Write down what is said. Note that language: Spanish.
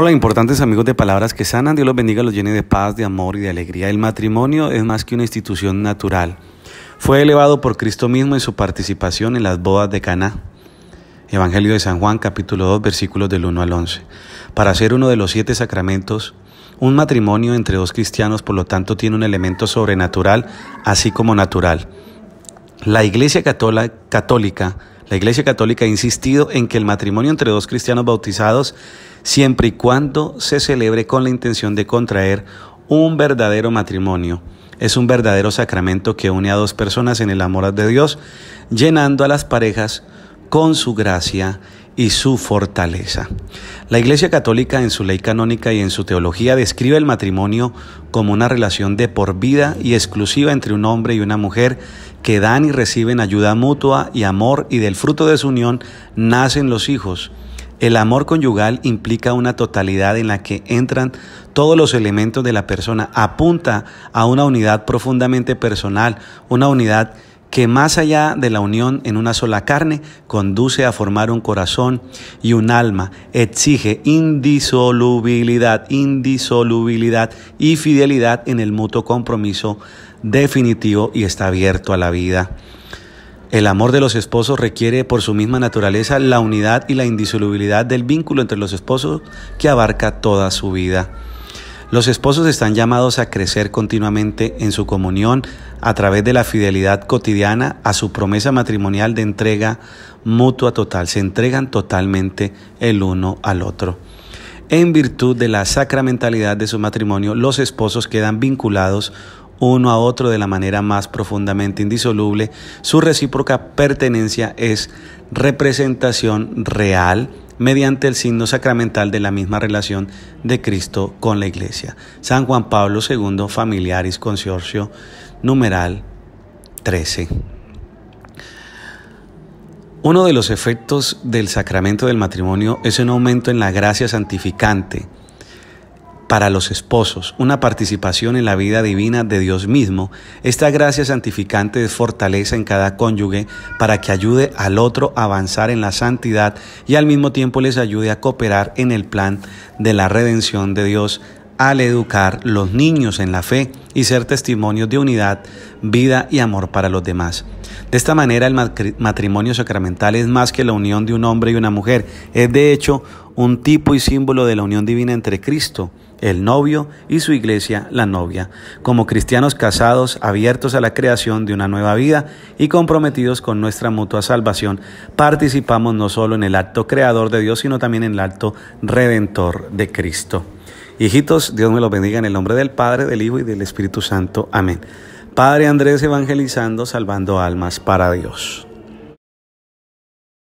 Hola importantes amigos de Palabras que Sanan, Dios los bendiga, los llene de paz, de amor y de alegría. El matrimonio es más que una institución natural. Fue elevado por Cristo mismo en su participación en las bodas de Caná. Evangelio de San Juan capítulo 2 versículos del 1 al 11. Para ser uno de los siete sacramentos, un matrimonio entre dos cristianos por lo tanto tiene un elemento sobrenatural así como natural. La Iglesia católica la Iglesia Católica ha insistido en que el matrimonio entre dos cristianos bautizados, siempre y cuando se celebre con la intención de contraer un verdadero matrimonio, es un verdadero sacramento que une a dos personas en el amor de Dios, llenando a las parejas con su gracia y su fortaleza. La Iglesia Católica en su ley canónica y en su teología describe el matrimonio como una relación de por vida y exclusiva entre un hombre y una mujer que dan y reciben ayuda mutua y amor y del fruto de su unión nacen los hijos. El amor conyugal implica una totalidad en la que entran todos los elementos de la persona, apunta a una unidad profundamente personal, una unidad que más allá de la unión en una sola carne, conduce a formar un corazón y un alma, exige indisolubilidad, indisolubilidad y fidelidad en el mutuo compromiso definitivo y está abierto a la vida. El amor de los esposos requiere por su misma naturaleza la unidad y la indisolubilidad del vínculo entre los esposos que abarca toda su vida. Los esposos están llamados a crecer continuamente en su comunión a través de la fidelidad cotidiana a su promesa matrimonial de entrega mutua total. Se entregan totalmente el uno al otro. En virtud de la sacramentalidad de su matrimonio, los esposos quedan vinculados uno a otro de la manera más profundamente indisoluble. Su recíproca pertenencia es representación real mediante el signo sacramental de la misma relación de Cristo con la Iglesia. San Juan Pablo II, Familiaris Consorcio, numeral 13. Uno de los efectos del sacramento del matrimonio es un aumento en la gracia santificante para los esposos, una participación en la vida divina de Dios mismo, esta gracia santificante es fortaleza en cada cónyuge para que ayude al otro a avanzar en la santidad y al mismo tiempo les ayude a cooperar en el plan de la redención de Dios al educar los niños en la fe y ser testimonios de unidad, vida y amor para los demás. De esta manera el matrimonio sacramental es más que la unión de un hombre y una mujer, es de hecho un tipo y símbolo de la unión divina entre Cristo, el novio y su iglesia, la novia, como cristianos casados, abiertos a la creación de una nueva vida y comprometidos con nuestra mutua salvación, participamos no solo en el acto creador de Dios, sino también en el acto redentor de Cristo. Hijitos, Dios me los bendiga en el nombre del Padre, del Hijo y del Espíritu Santo. Amén. Padre Andrés evangelizando, salvando almas para Dios.